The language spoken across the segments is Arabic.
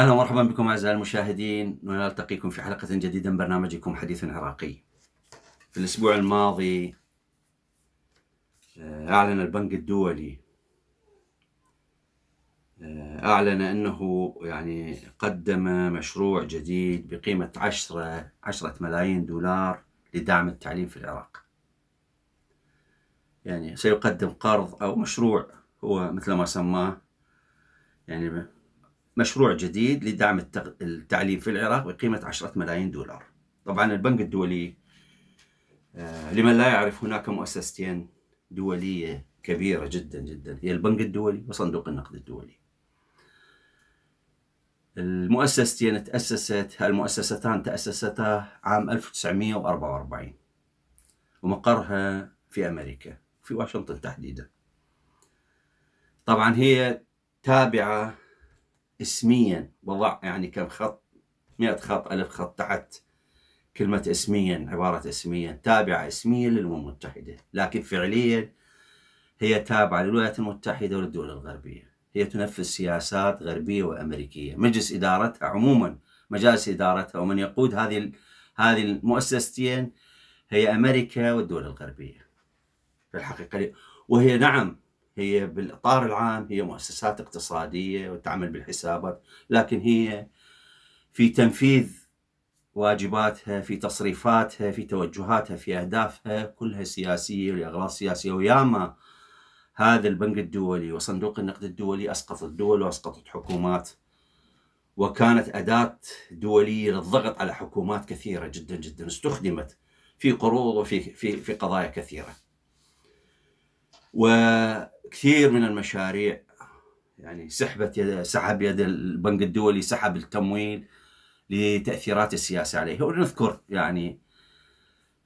اهلا ومرحبا بكم اعزائي المشاهدين ونلتقيكم في حلقه جديده من برنامجكم حديث عراقي. في الاسبوع الماضي آه، اعلن البنك الدولي آه، اعلن انه يعني قدم مشروع جديد بقيمه 10 10 ملايين دولار لدعم التعليم في العراق. يعني سيقدم قرض او مشروع هو مثل ما سماه يعني مشروع جديد لدعم التعليم في العراق بقيمة 10 ملايين دولار طبعا البنك الدولي آه، لمن لا يعرف هناك مؤسستين دولية كبيرة جدا جدا هي البنك الدولي وصندوق النقد الدولي المؤسستين تأسست المؤسستان تأسستا عام 1944 ومقرها في أمريكا في واشنطن تحديدا طبعا هي تابعة اسميا وضع يعني كم خط 100 خط ألف خط تحت كلمة اسميا عبارة اسميا تابعة اسميا للأمم المتحدة لكن فعليا هي تابعة للولايات المتحدة والدول الغربية هي تنفذ سياسات غربية وأمريكية مجلس إدارتها عموما مجالس إدارتها ومن يقود هذه هذه المؤسستين هي أمريكا والدول الغربية في الحقيقة وهي نعم هي بالاطار العام هي مؤسسات اقتصاديه وتعمل بالحسابات لكن هي في تنفيذ واجباتها في تصريفاتها في توجهاتها في اهدافها كلها سياسيه لاغراض سياسيه وياما هذا البنك الدولي وصندوق النقد الدولي اسقطت دول واسقطت حكومات وكانت اداه دوليه للضغط على حكومات كثيره جدا جدا استخدمت في قروض وفي في في قضايا كثيره. وكثير من المشاريع يعني سحبت يد سحب يد البنك الدولي سحب التمويل لتاثيرات السياسه عليه ونذكر يعني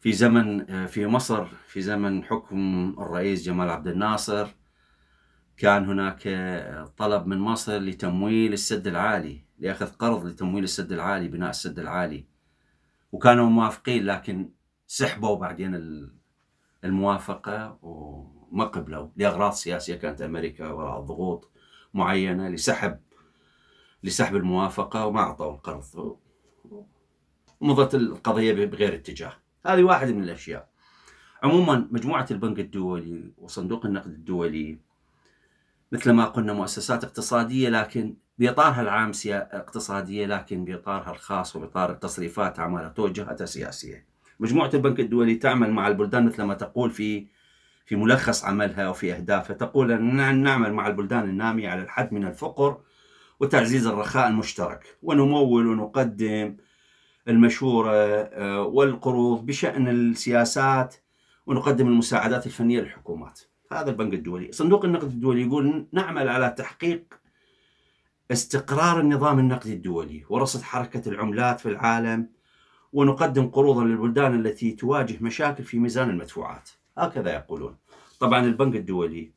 في زمن في مصر في زمن حكم الرئيس جمال عبد الناصر كان هناك طلب من مصر لتمويل السد العالي لاخذ قرض لتمويل السد العالي بناء السد العالي وكانوا موافقين لكن سحبوا بعدين الموافقه و ما قبلوا لأغراض سياسية كانت أمريكا وراء ضغوط معينة لسحب لسحب الموافقة وما أعطوا القرض ومضت القضية بغير اتجاه هذه واحد من الأشياء عموما مجموعة البنك الدولي وصندوق النقد الدولي مثل ما قلنا مؤسسات اقتصادية لكن بإطارها العام اقتصادية لكن بإطارها الخاص وبإطار تصريفات أعمالها توجهاتها سياسية مجموعة البنك الدولي تعمل مع البلدان مثل ما تقول في في ملخص عملها وفي أهدافها تقول أن نعمل مع البلدان النامية على الحد من الفقر وتعزيز الرخاء المشترك ونمول ونقدم المشورة آه، والقروض بشأن السياسات ونقدم المساعدات الفنية للحكومات هذا البنك الدولي صندوق النقد الدولي يقول نعمل على تحقيق استقرار النظام النقدي الدولي ورصد حركة العملات في العالم ونقدم قروضا للبلدان التي تواجه مشاكل في ميزان المدفوعات هكذا يقولون طبعا البنك الدولي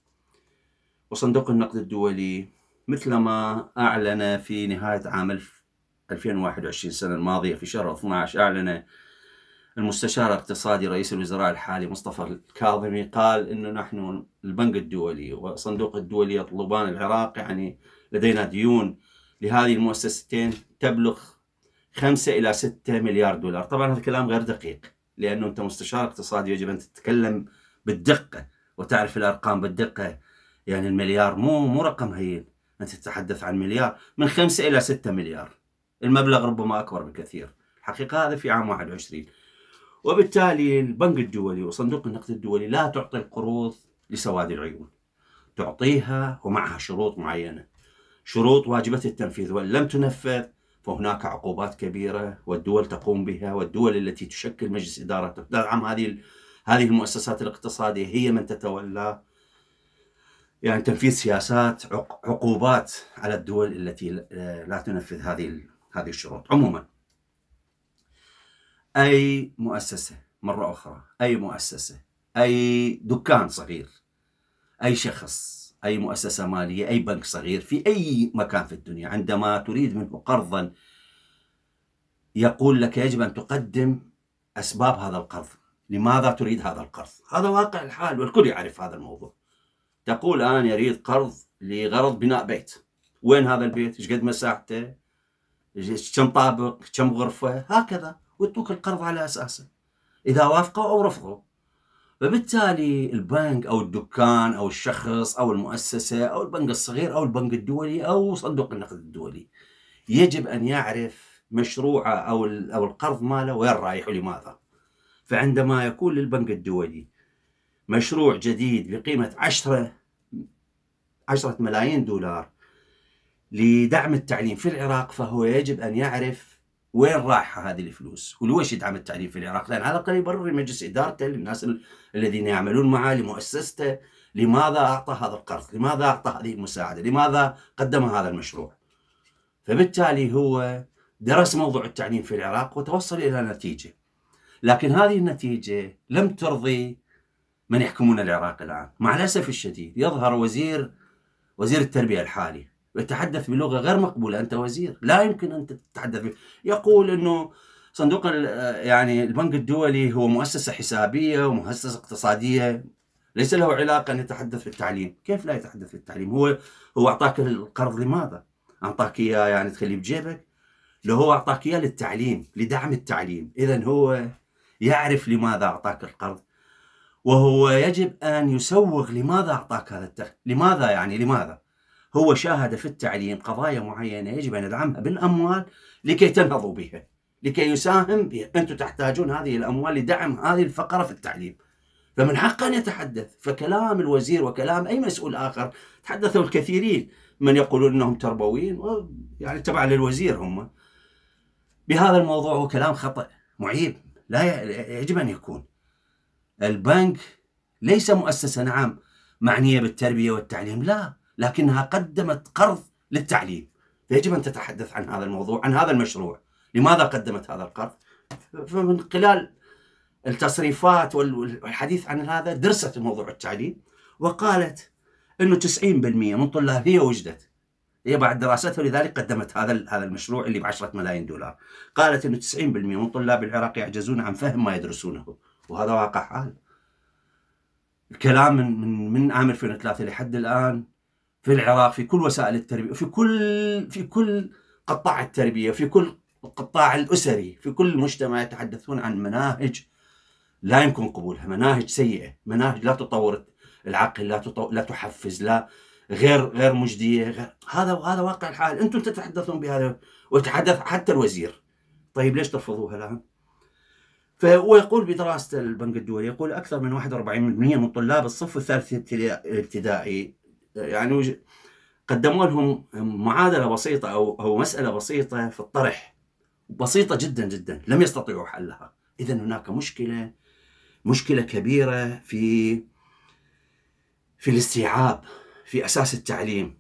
وصندوق النقد الدولي مثلما أعلن في نهاية عام 2021 السنة الماضية في شهر 12 أعلن المستشار الاقتصادي رئيس الوزراء الحالي مصطفى الكاظمي قال انه نحن البنك الدولي وصندوق الدولي يطلبان العراق يعني لدينا ديون لهذه المؤسستين تبلغ 5 الى 6 مليار دولار، طبعا هذا كلام غير دقيق. لانه انت مستشار اقتصادي يجب ان تتكلم بالدقه وتعرف الارقام بالدقه يعني المليار مو مو رقم هين انت تتحدث عن مليار من خمسة الى ستة مليار المبلغ ربما اكبر بكثير الحقيقه هذا في عام 21 وبالتالي البنك الدولي وصندوق النقد الدولي لا تعطي القروض لسواد العيون تعطيها ومعها شروط معينه شروط واجبة التنفيذ وإن لم تنفذ فهناك عقوبات كبيرة والدول تقوم بها والدول التي تشكل مجلس إدارة تدعم هذه هذه المؤسسات الاقتصادية هي من تتولى يعني تنفيذ سياسات عقوبات على الدول التي لا تنفذ هذه هذه الشروط عموما أي مؤسسة مرة أخرى أي مؤسسة أي دكان صغير أي شخص أي مؤسسة مالية أي بنك صغير في أي مكان في الدنيا عندما تريد منه قرضا يقول لك يجب أن تقدم أسباب هذا القرض لماذا تريد هذا القرض هذا واقع الحال والكل يعرف هذا الموضوع تقول أنا أريد قرض لغرض بناء بيت وين هذا البيت ايش قد مساحته كم طابق كم غرفة هكذا ويعطوك القرض على أساسه إذا وافقوا أو رفضوا فبالتالي البنك او الدكان او الشخص او المؤسسه او البنك الصغير او البنك الدولي او صندوق النقد الدولي يجب ان يعرف مشروعه او او القرض ماله وين رايح ولماذا. فعندما يكون للبنك الدولي مشروع جديد بقيمه 10 10 ملايين دولار لدعم التعليم في العراق فهو يجب ان يعرف وين رايحه هذه الفلوس؟ ولويش يدعم التعليم في العراق؟ لان على الاقل يبرر لمجلس ادارته للناس الذين يعملون معه لمؤسسته لماذا اعطى هذا القرض؟ لماذا اعطى هذه المساعده؟ لماذا قدم هذا المشروع؟ فبالتالي هو درس موضوع التعليم في العراق وتوصل الى نتيجه. لكن هذه النتيجه لم ترضي من يحكمون العراق الان، مع الاسف الشديد يظهر وزير وزير التربيه الحالي ويتحدث بلغة غير مقبولة أنت وزير لا يمكن أن تتحدث به يقول أنه صندوق يعني البنك الدولي هو مؤسسة حسابية ومؤسسة اقتصادية ليس له علاقة أن يتحدث في التعليم كيف لا يتحدث في التعليم هو هو أعطاك القرض لماذا أعطاك إياه يعني تخليه بجيبك لو هو أعطاك إياه للتعليم لدعم التعليم إذا هو يعرف لماذا أعطاك القرض وهو يجب أن يسوغ لماذا أعطاك هذا التخ... لماذا يعني لماذا هو شاهد في التعليم قضايا معينة يجب أن يدعمها بالأموال لكي تنهضوا بها لكي يساهم بها أنتم تحتاجون هذه الأموال لدعم هذه الفقرة في التعليم فمن حقه أن يتحدث فكلام الوزير وكلام أي مسؤول آخر تحدثوا الكثيرين من يقولون أنهم تربويين يعني تبع للوزير هم بهذا الموضوع هو كلام خطأ معيب لا يجب أن يكون البنك ليس مؤسسة نعم معنية بالتربية والتعليم لا لكنها قدمت قرض للتعليم فيجب أن تتحدث عن هذا الموضوع عن هذا المشروع لماذا قدمت هذا القرض فمن خلال التصريفات والحديث عن هذا درست موضوع التعليم وقالت انه 90% من طلاب هي وجدت هي بعد دراستها لذلك قدمت هذا هذا المشروع اللي ب 10 ملايين دولار قالت انه 90% من طلاب العراق يعجزون عن فهم ما يدرسونه وهذا واقع حال الكلام من من من عام 2003 لحد الان في العراق في كل وسائل التربية في كل في كل قطاع التربية في كل القطاع الأسري في كل مجتمع يتحدثون عن مناهج لا يمكن قبولها مناهج سيئة مناهج لا تطور العقل لا تطور لا تحفز لا غير غير مجدية غير هذا هذا واقع الحال أنتم تتحدثون بهذا وتحدث حتى الوزير طيب ليش ترفضوها الآن؟ فهو يقول بدراسة البنك الدولي يقول أكثر من 41% من طلاب الصف الثالث الابتدائي يعني قدموا لهم معادله بسيطه او او مساله بسيطه في الطرح بسيطه جدا جدا لم يستطيعوا حلها اذا هناك مشكله مشكله كبيره في في الاستيعاب في اساس التعليم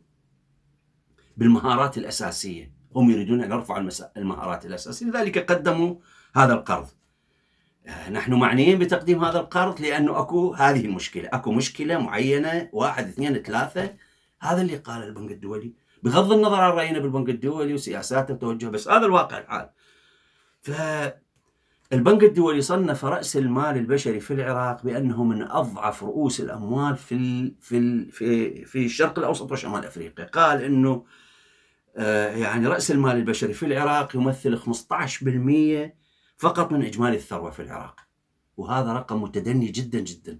بالمهارات الاساسيه هم يريدون ان يرفعوا المهارات الاساسيه لذلك قدموا هذا القرض نحن معنيين بتقديم هذا القرض لانه اكو هذه المشكله، اكو مشكله معينه واحد اثنين ثلاثه هذا اللي قاله البنك الدولي بغض النظر عن راينا بالبنك الدولي وسياساته وتوجهه بس هذا الواقع الحال. فالبنك الدولي صنف راس المال البشري في العراق بانه من اضعف رؤوس الاموال في في في في الشرق الاوسط وشمال افريقيا، قال انه آه، يعني راس المال البشري في العراق يمثل 15% فقط من إجمالي الثروة في العراق وهذا رقم متدني جدا جدا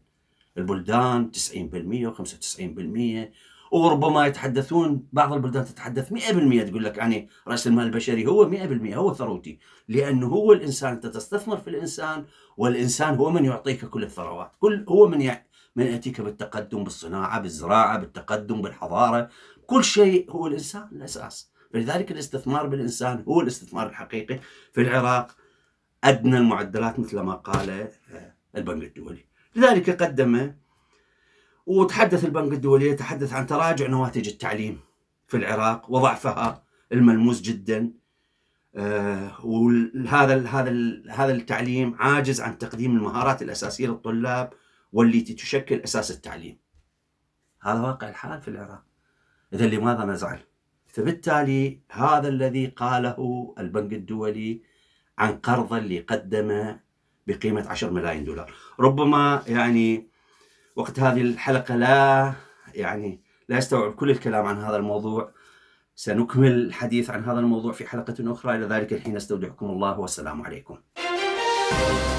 البلدان 90% و95% وربما يتحدثون بعض البلدان تتحدث 100% تقول لك يعني رأس المال البشري هو 100% هو ثروتي لأنه هو الإنسان أنت تستثمر في الإنسان والإنسان هو من يعطيك كل الثروات كل هو من يعني من يأتيك بالتقدم بالصناعة بالزراعة بالتقدم بالحضارة كل شيء هو الإنسان الأساس فلذلك الاستثمار بالإنسان هو الاستثمار الحقيقي في العراق أدنى المعدلات مثل ما قال آه، البنك الدولي لذلك قدم وتحدث البنك الدولي يتحدث عن تراجع نواتج التعليم في العراق وضعفها الملموس جدا آه، وهذا هذا هذا التعليم عاجز عن تقديم المهارات الاساسيه للطلاب والتي تشكل اساس التعليم. هذا واقع الحال في العراق. اذا لماذا نزعل؟ فبالتالي هذا الذي قاله البنك الدولي عن قرضه اللي قدمه بقيمة 10 ملايين دولار ربما يعني وقت هذه الحلقة لا يعني لا يستوعب كل الكلام عن هذا الموضوع سنكمل الحديث عن هذا الموضوع في حلقة أخرى إلى ذلك الحين أستودعكم الله والسلام عليكم